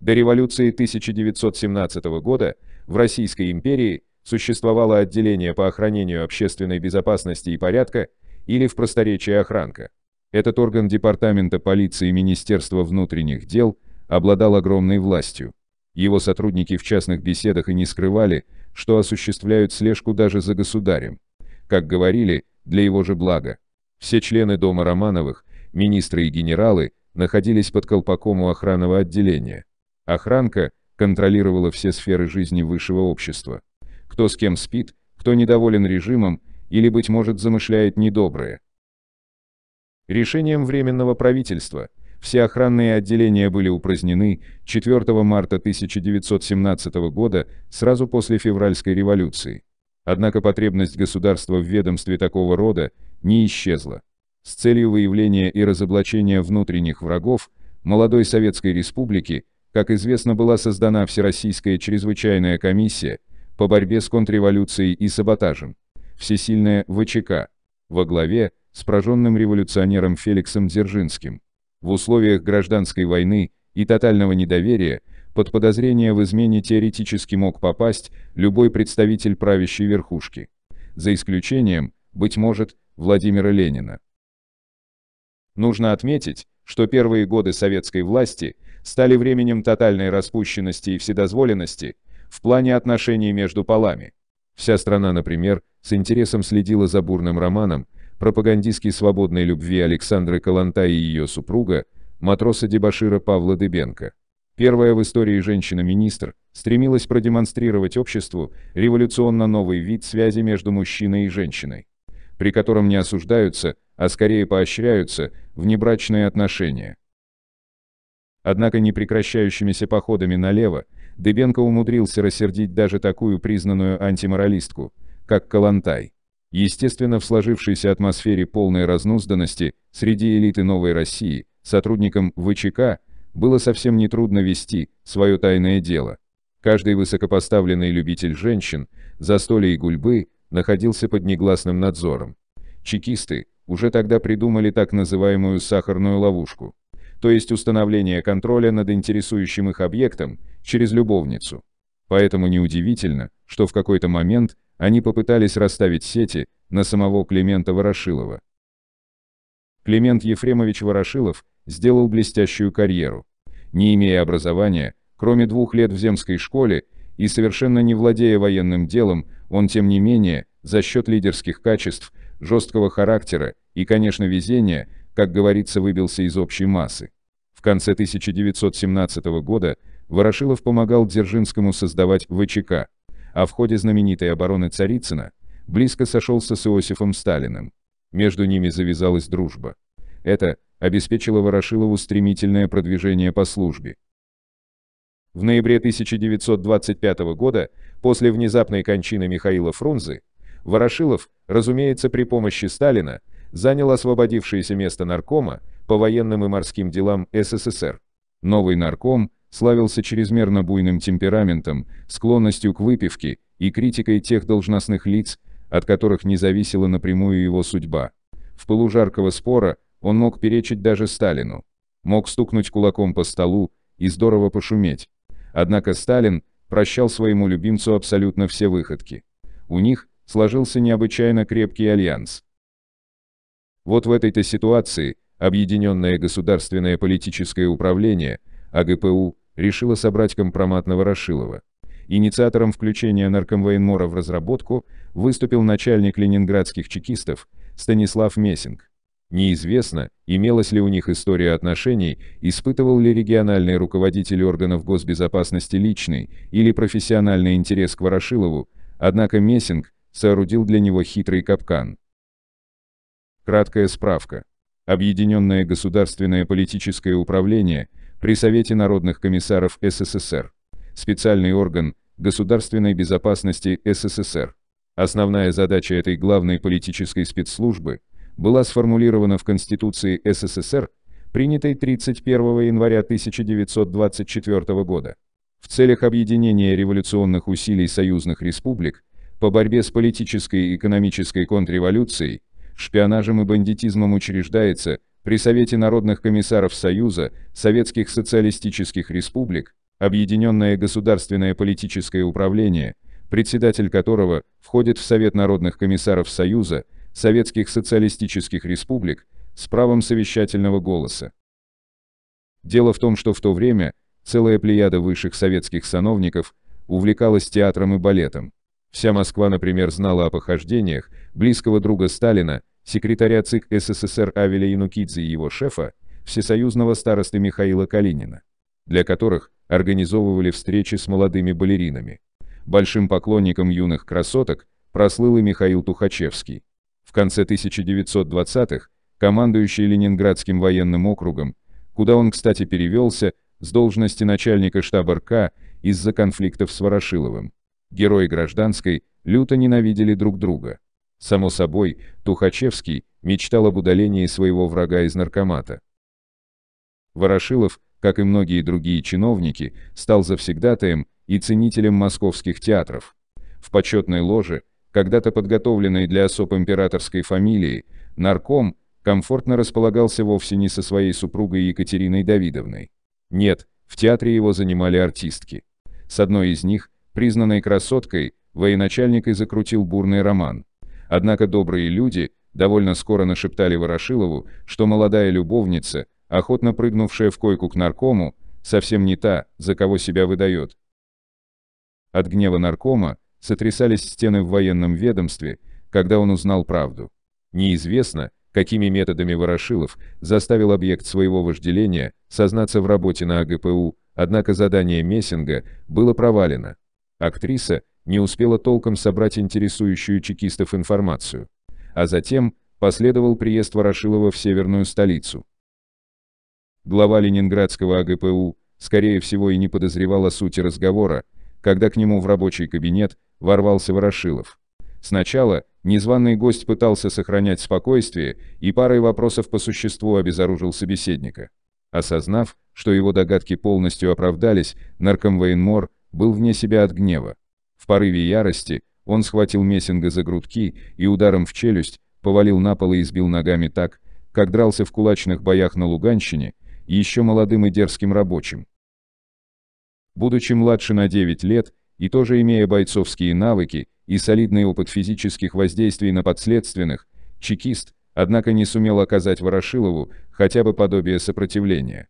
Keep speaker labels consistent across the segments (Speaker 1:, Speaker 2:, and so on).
Speaker 1: До революции 1917 года в Российской империи существовало отделение по охранению общественной безопасности и порядка, или в просторечии охранка. Этот орган Департамента полиции и Министерства внутренних дел обладал огромной властью. Его сотрудники в частных беседах и не скрывали, что осуществляют слежку даже за государем. Как говорили, для его же блага. Все члены Дома Романовых, министры и генералы, находились под колпаком у охранного отделения. Охранка контролировала все сферы жизни высшего общества. Кто с кем спит, кто недоволен режимом или, быть может, замышляет недоброе. Решением Временного правительства все охранные отделения были упразднены 4 марта 1917 года, сразу после февральской революции. Однако потребность государства в ведомстве такого рода не исчезла. С целью выявления и разоблачения внутренних врагов молодой Советской Республики как известно, была создана Всероссийская чрезвычайная комиссия по борьбе с контрреволюцией и саботажем. Всесильная ВЧК. Во главе с прожженным революционером Феликсом Дзержинским. В условиях гражданской войны и тотального недоверия под подозрение в измене теоретически мог попасть любой представитель правящей верхушки. За исключением, быть может, Владимира Ленина. Нужно отметить, что первые годы советской власти – стали временем тотальной распущенности и вседозволенности в плане отношений между полами. Вся страна, например, с интересом следила за бурным романом, пропагандистски свободной любви Александры Каланта и ее супруга, матроса-дебашира Павла Дыбенко. Первая в истории женщина-министр стремилась продемонстрировать обществу революционно новый вид связи между мужчиной и женщиной, при котором не осуждаются, а скорее поощряются, внебрачные отношения. Однако не прекращающимися походами налево Дыбенко умудрился рассердить даже такую признанную антиморалистку, как Калантай. Естественно, в сложившейся атмосфере полной разнузданности среди элиты Новой России сотрудникам ВЧК было совсем нетрудно вести свое тайное дело. Каждый высокопоставленный любитель женщин, застолья и гульбы находился под негласным надзором. Чекисты уже тогда придумали так называемую «сахарную ловушку», то есть установление контроля над интересующим их объектом через любовницу. Поэтому неудивительно, что в какой-то момент они попытались расставить сети на самого Климента Ворошилова. Климент Ефремович Ворошилов сделал блестящую карьеру. Не имея образования, кроме двух лет в земской школе, и совершенно не владея военным делом, он тем не менее, за счет лидерских качеств, жесткого характера и, конечно, везения, как говорится, выбился из общей массы. В конце 1917 года Ворошилов помогал Дзержинскому создавать ВЧК, а в ходе знаменитой обороны Царицына близко сошелся с Иосифом Сталиным. Между ними завязалась дружба. Это обеспечило Ворошилову стремительное продвижение по службе. В ноябре 1925 года, после внезапной кончины Михаила Фрунзе, Ворошилов, разумеется, при помощи Сталина, занял освободившееся место наркома по военным и морским делам СССР. Новый нарком славился чрезмерно буйным темпераментом, склонностью к выпивке и критикой тех должностных лиц, от которых не зависела напрямую его судьба. В полужаркого спора он мог перечить даже Сталину. Мог стукнуть кулаком по столу и здорово пошуметь. Однако Сталин прощал своему любимцу абсолютно все выходки. У них сложился необычайно крепкий альянс. Вот в этой-то ситуации Объединенное государственное политическое управление, АГПУ, решило собрать компромат на Ворошилова. Инициатором включения наркомвоенмора в разработку выступил начальник ленинградских чекистов Станислав Месинг. Неизвестно, имелась ли у них история отношений, испытывал ли региональный руководитель органов госбезопасности личный или профессиональный интерес к Ворошилову, однако Месинг соорудил для него хитрый капкан. Краткая справка. Объединенное государственное политическое управление при Совете народных комиссаров СССР. Специальный орган государственной безопасности СССР. Основная задача этой главной политической спецслужбы была сформулирована в Конституции СССР, принятой 31 января 1924 года. В целях объединения революционных усилий союзных республик по борьбе с политической и экономической контрреволюцией шпионажем и бандитизмом учреждается при Совете народных комиссаров Союза, Советских социалистических республик, Объединенное государственное политическое управление, председатель которого входит в Совет народных комиссаров Союза, Советских социалистических республик, с правом совещательного голоса. Дело в том, что в то время целая плеяда высших советских сановников увлекалась театром и балетом. Вся Москва, например, знала о похождениях близкого друга Сталина, секретаря ЦИК СССР Авеля Янукидзе и его шефа, всесоюзного старосты Михаила Калинина, для которых организовывали встречи с молодыми балеринами. Большим поклонником юных красоток прослыл и Михаил Тухачевский. В конце 1920-х, командующий Ленинградским военным округом, куда он, кстати, перевелся с должности начальника штаба РК из-за конфликтов с Ворошиловым, герои гражданской люто ненавидели друг друга. Само собой, Тухачевский мечтал об удалении своего врага из наркомата. Ворошилов, как и многие другие чиновники, стал завсегдатаем и ценителем московских театров. В почетной ложе, когда-то подготовленной для особ императорской фамилии, нарком комфортно располагался вовсе не со своей супругой Екатериной Давидовной. Нет, в театре его занимали артистки. С одной из них, признанной красоткой, военачальник и закрутил бурный роман. Однако добрые люди довольно скоро нашептали Ворошилову, что молодая любовница, охотно прыгнувшая в койку к наркому, совсем не та, за кого себя выдает. От гнева наркома сотрясались стены в военном ведомстве, когда он узнал правду. Неизвестно, какими методами Ворошилов заставил объект своего вожделения сознаться в работе на АГПУ, однако задание Мессинга было провалено. Актриса, не успела толком собрать интересующую чекистов информацию. А затем последовал приезд Ворошилова в северную столицу. Глава ленинградского АГПУ, скорее всего, и не подозревала о сути разговора, когда к нему в рабочий кабинет ворвался Ворошилов. Сначала незваный гость пытался сохранять спокойствие и парой вопросов по существу обезоружил собеседника. Осознав, что его догадки полностью оправдались, нарком Вейнмор был вне себя от гнева. В порыве ярости он схватил Мессинга за грудки и ударом в челюсть повалил на пол и избил ногами так, как дрался в кулачных боях на Луганщине, еще молодым и дерзким рабочим. Будучи младше на 9 лет, и тоже имея бойцовские навыки и солидный опыт физических воздействий на подследственных, чекист, однако не сумел оказать Ворошилову хотя бы подобие сопротивления.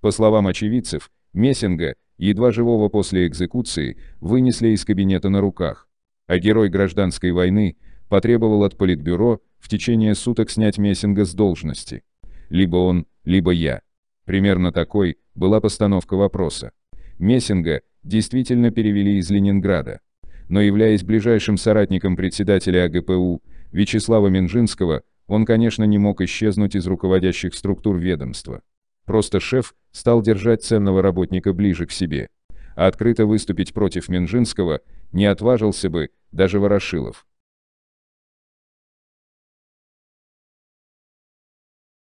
Speaker 1: По словам очевидцев, Мессинга, едва живого после экзекуции, вынесли из кабинета на руках, а герой гражданской войны потребовал от Политбюро в течение суток снять Мессинга с должности. Либо он, либо я. Примерно такой была постановка вопроса. Мессинга действительно перевели из Ленинграда. Но являясь ближайшим соратником председателя АГПУ Вячеслава Минжинского, он, конечно, не мог исчезнуть из руководящих структур ведомства. Просто шеф стал держать ценного работника ближе к себе. А открыто выступить против Минжинского не отважился бы даже Ворошилов.